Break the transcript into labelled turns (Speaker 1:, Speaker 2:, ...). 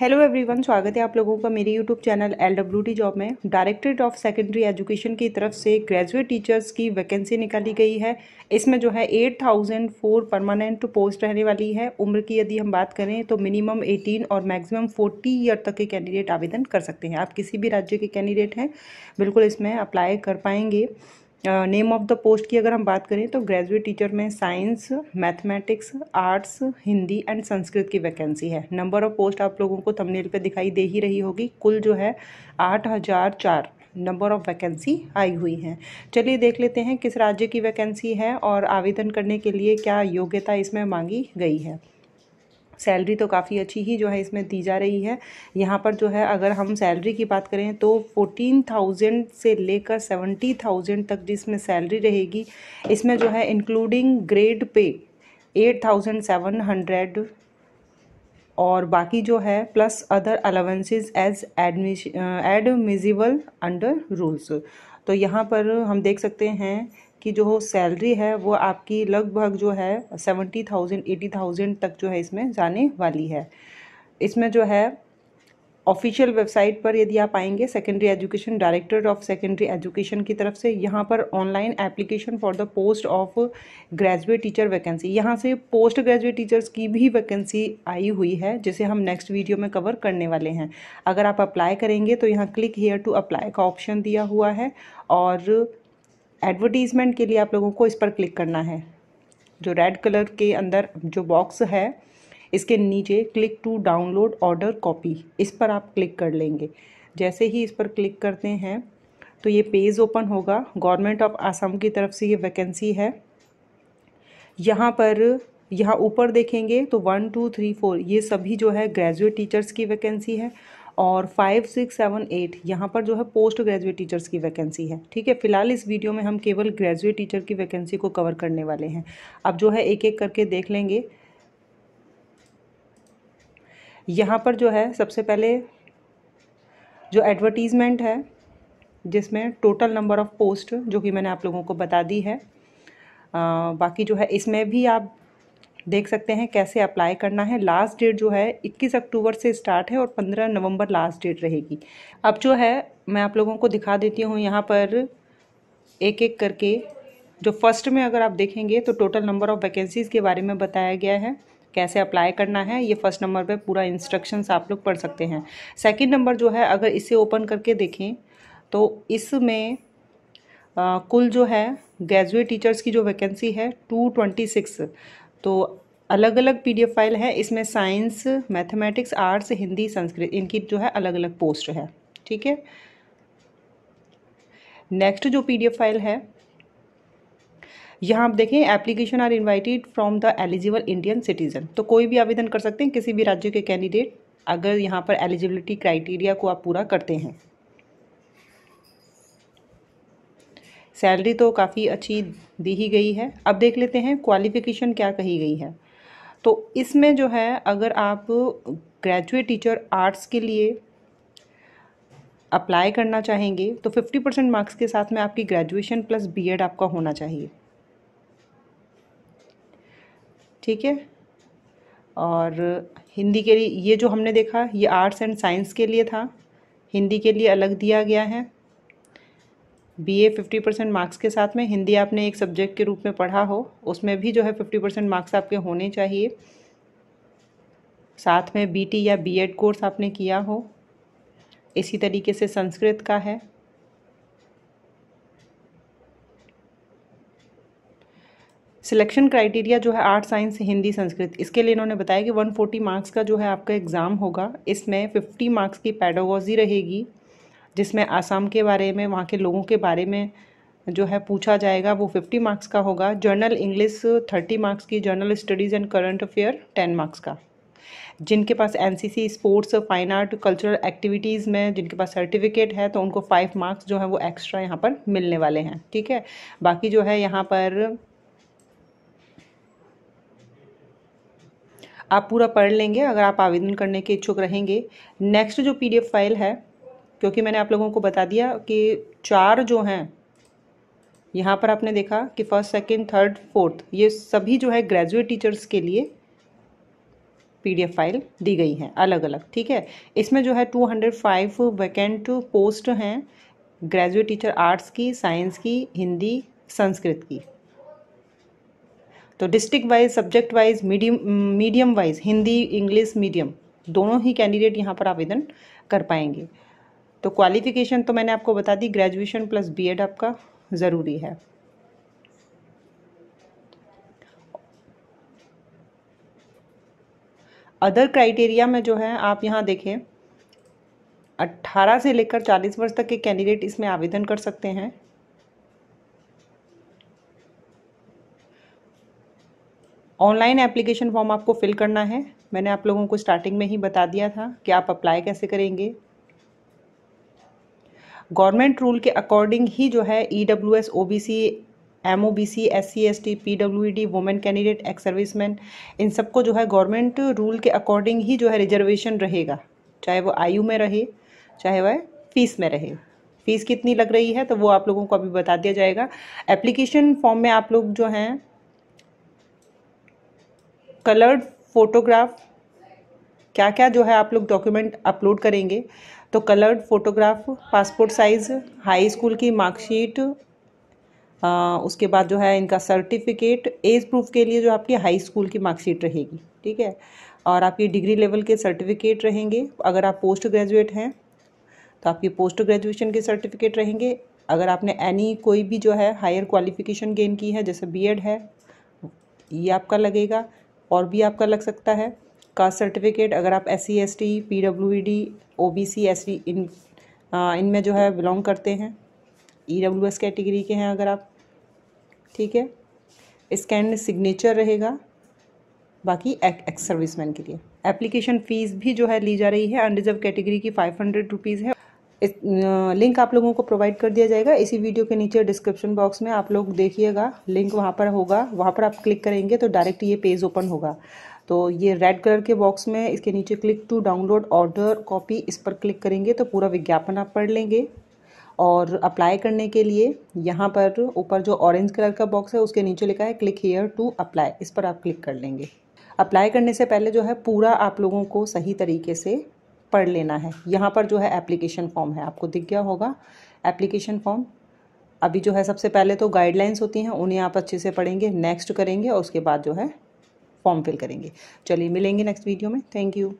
Speaker 1: hello everyone स्वागत है आप लोगों का मेरे YouTube channel L W T job में डायरेक्टरेट ऑफ सेकेंडरी एजुकेशन की तरफ से ग्रेजुएट टीचर्स की वैकेंसी निकाली गई है इसमें जो है eight thousand four permanent post रहने वाली है उम्र की यदि हम बात करें तो मिनिमम एटीन और मैक्सिमम फोर्टी ईयर तक के कैंडिडेट आवेदन कर सकते हैं आप किसी भी राज्य के कैंडिडेट हैं बिल्कुल इसमें अप्लाई कर पाएंगे नेम ऑफ़ द पोस्ट की अगर हम बात करें तो ग्रेजुएट टीचर में science mathematics arts Hindi and Sanskrit की वैकेंसी है नंबर ऑफ़ पोस्ट आप लोगों को थंबनेल पे दिखाई दे ही रही होगी कुल जो है आठ हज़ार चार नंबर ऑफ़ वैकेंसी आई हुई हैं चलिए देख लेते हैं किस राज्य की वैकेंसी है और आवेदन करने के लिए क्या योग्यता इसमें मांगी गई है सैलरी तो काफ़ी अच्छी ही जो है इसमें दी जा रही है यहाँ पर जो है अगर हम सैलरी की बात करें तो फोर्टीन थाउजेंड से लेकर सेवेंटी थाउजेंड तक जिसमें सैलरी रहेगी इसमें जो है including grade pay eight thousand seven hundred और बाकी जो है प्लस अदर अलावेंसेज एज एडमिश एडमिजिबल अंडर रूल्स तो यहाँ पर हम देख सकते हैं की जो सैलरी है वो आपकी लगभग जो है सेवेंटी थाउजेंड एटी थाउजेंड तक जो है इसमें जाने वाली है इसमें जो है ऑफिशियल वेबसाइट पर यदि आप आएंगे secondary education director of secondary education की तरफ से यहाँ पर online application for the post of graduate teacher vacancy यहाँ से पोस्ट ग्रेजुएट टीचर्स की भी वैकेंसी आई हुई है जिसे हम नेक्स्ट वीडियो में कवर करने वाले हैं अगर आप अप्लाई करेंगे तो यहाँ क्लिक हेयर टू अप्लाई का ऑप्शन दिया हुआ है और एडवर्टीज़मेंट के लिए आप लोगों को इस पर क्लिक करना है जो रेड कलर के अंदर जो बॉक्स है इसके नीचे click to download order copy इस पर आप क्लिक कर लेंगे जैसे ही इस पर क्लिक करते हैं तो ये पेज ओपन होगा गवर्नमेंट ऑफ आसाम की तरफ से ये वैकेंसी है यहाँ पर यहाँ ऊपर देखेंगे तो वन टू थ्री फोर ये सभी जो है ग्रेजुएट टीचर्स की वैकेंसी है और फाइव सिक्स सेवन एट यहाँ पर जो है पोस्ट ग्रेजुएट टीचर्स की वैकेंसी है ठीक है फिलहाल इस वीडियो में हम केवल ग्रेजुएट टीचर की वैकेंसी को कवर करने वाले हैं अब जो है एक एक करके देख लेंगे यहाँ पर जो है सबसे पहले जो एडवर्टीज़मेंट है जिसमें टोटल नंबर ऑफ़ पोस्ट जो कि मैंने आप लोगों को बता दी है आ, बाकी जो है इसमें भी आप देख सकते हैं कैसे अप्लाई करना है लास्ट डेट जो है 21 अक्टूबर से स्टार्ट है और 15 नवंबर लास्ट डेट रहेगी अब जो है मैं आप लोगों को दिखा देती हूँ यहाँ पर एक एक करके जो फर्स्ट में अगर आप देखेंगे तो टोटल नंबर ऑफ़ वैकेंसीज़ के बारे में बताया गया है कैसे अप्लाई करना है ये फर्स्ट नंबर पर पूरा इंस्ट्रक्शंस आप लोग पढ़ सकते हैं सेकेंड नंबर जो है अगर इसे ओपन करके देखें तो इसमें कुल जो है ग्रेजुएट टीचर्स की जो वैकेंसी है टू ट्वेंटी सिक्स तो अलग अलग पीडीएफ फाइल है इसमें science mathematics arts Hindi Sanskrit इनकी जो है अलग अलग पोस्ट है ठीक है नेक्स्ट जो पीडीएफ फाइल है यहाँ आप देखें application are invited from the eligible Indian citizen तो कोई भी आवेदन कर सकते हैं किसी भी राज्य के कैंडिडेट अगर यहाँ पर एलिजिबिलिटी क्राइटेरिया को आप पूरा करते हैं सैलरी तो काफ़ी अच्छी दी ही गई है अब देख लेते हैं क्वालिफ़िकेशन क्या कही गई है तो इसमें जो है अगर आप ग्रेजुएट टीचर आर्ट्स के लिए अप्लाई करना चाहेंगे तो 50 परसेंट मार्क्स के साथ में आपकी ग्रेजुएशन प्लस बीएड आपका होना चाहिए ठीक है और हिंदी के लिए ये जो हमने देखा ये आर्ट्स एंड साइंस के लिए था हिंदी के लिए अलग दिया गया है बीए 50 परसेंट मार्क्स के साथ में हिंदी आपने एक सब्जेक्ट के रूप में पढ़ा हो उसमें भी जो है 50 परसेंट मार्क्स आपके होने चाहिए साथ में बीटी या बीएड कोर्स आपने किया हो इसी तरीके से संस्कृत का है सिलेक्शन क्राइटेरिया जो है आर्ट साइंस हिंदी संस्कृत इसके लिए इन्होंने बताया कि 140 मार्क्स का जो है आपका एग्ज़ाम होगा इसमें 50 मार्क्स की पैडोगॉजी रहेगी जिसमें आसाम के बारे में वहाँ के लोगों के बारे में जो है पूछा जाएगा वो फिफ्टी मार्क्स का होगा जर्नल इंग्लिश थर्टी मार्क्स की general studies and current affair ten marks का जिनके पास an sports fine art cultural activities में जिनके पास सर्टिफिकेट है तो उनको फाइव मार्क्स जो है वो एक्स्ट्रा यहाँ पर मिलने वाले हैं ठीक है बाकी जो है यहाँ पर आप पूरा पढ़ लेंगे अगर आप आवेदन करने के इच्छुक रहेंगे नेक्स्ट जो पीडीएफ फाइल है क्योंकि मैंने आप लोगों को बता दिया कि चार जो हैं यहाँ पर आपने देखा कि फर्स्ट सेकंड थर्ड फोर्थ ये सभी जो है ग्रेजुएट टीचर्स के लिए पीडीएफ फाइल दी गई है अलग अलग ठीक है इसमें जो है 205 वैकेंट पोस्ट हैं ग्रेजुएट टीचर आर्ट्स की साइंस की हिंदी संस्कृत की तो district wise subject wise medium medium wise Hindi English medium दोनों ही कैंडिडेट यहाँ पर आवेदन कर पाएंगे तो क्वालिफ़िकेशन तो मैंने आपको बता दी ग्रेजुएशन प्लस बीएड आपका ज़रूरी है अदर क्राइटेरिया में जो है आप यहाँ देखें 18 से लेकर 40 वर्ष तक के कैंडिडेट इसमें आवेदन कर सकते हैं ऑनलाइन एप्लीकेशन फॉर्म आपको फिल करना है मैंने आप लोगों को स्टार्टिंग में ही बता दिया था कि आप अप्लाई कैसे करेंगे गवर्नमेंट रूल के अकॉर्डिंग ही जो है E W S O B C M O B C S C S T P W D women candidate ex serviceman इन सबको जो है गवर्नमेंट रूल के अकॉर्डिंग ही जो है रिजर्वेशन रहेगा चाहे वो आयु में रहे चाहे वह फीस में रहे फीस कितनी लग रही है तो वो आप लोगों को अभी बता दिया जाएगा एप्लीकेशन फॉर्म में आप लोग जो हैं कलर्ड फोटोग्राफ क्या क्या जो है आप लोग डॉक्यूमेंट अपलोड करेंगे तो coloured photograph passport size high school की मार्कशीट उसके बाद जो है इनका सर्टिफिकेट एज प्रूफ के लिए जो आपकी हाई स्कूल की मार्कशीट रहेगी ठीक है और आपकी डिग्री लेवल के सर्टिफिकेट रहेंगे अगर आप पोस्ट ग्रेजुएट हैं तो आपकी पोस्ट ग्रेजुएशन के सर्टिफिकेट रहेंगे अगर आपने एनी कोई भी जो है हायर क्वालिफिकेशन गेन की है जैसे बीएड है ये आपका लगेगा और भी आपका लग सकता है कास्ट सर्टिफिकेट अगर आप S C S T P W E D O B C S T इन इनमें जो है बिलोंग करते हैं ई डब्ल्यू एस कैटेगरी के हैं अगर आप ठीक है स्कैन सिग्नेचर रहेगा बाकी एक्स सर्विस मैन के लिए एप्लीकेशन फ़ीस भी जो है ली जा रही है अनरिजर्व कैटेगरी की फाइव हंड्रेड रुपीज़ है इस, लिंक आप लोगों को प्रोवाइड कर दिया जाएगा इसी वीडियो के नीचे डिस्क्रिप्शन बॉक्स में आप लोग देखिएगा लिंक वहाँ पर होगा वहाँ पर आप क्लिक करेंगे तो डायरेक्ट ये पेज ओपन होगा तो ये रेड कलर के बॉक्स में इसके नीचे click to download order copy इस पर क्लिक करेंगे तो पूरा विज्ञापन आप पढ़ लेंगे और अप्लाई करने के लिए यहाँ पर ऊपर जो ऑरेंज कलर का बॉक्स है उसके नीचे लिखा है क्लिक हेयर टू अप्लाई इस पर आप क्लिक कर लेंगे अप्लाई करने से पहले जो है पूरा आप लोगों को सही तरीके से पढ़ लेना है यहाँ पर जो है एप्लीकेशन फॉर्म है आपको दिख गया होगा एप्लीकेशन फॉर्म अभी जो है सबसे पहले तो गाइडलाइंस होती हैं उन्हें आप अच्छे से पढ़ेंगे नेक्स्ट करेंगे और उसके बाद जो है फॉर्म फिल करेंगे चलिए मिलेंगे नेक्स्ट वीडियो में थैंक यू